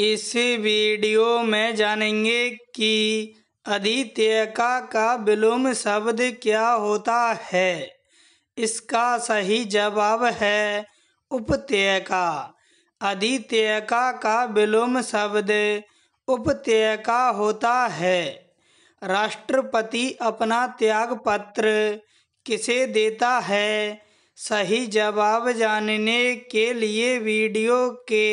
इस वीडियो में जानेंगे कि अधित्ययका का विलोम शब्द क्या होता है इसका सही जवाब है उपत्यका अधित्ययका का विलोम शब्द उपत्यका होता है राष्ट्रपति अपना त्याग पत्र किसे देता है सही जवाब जानने के लिए वीडियो के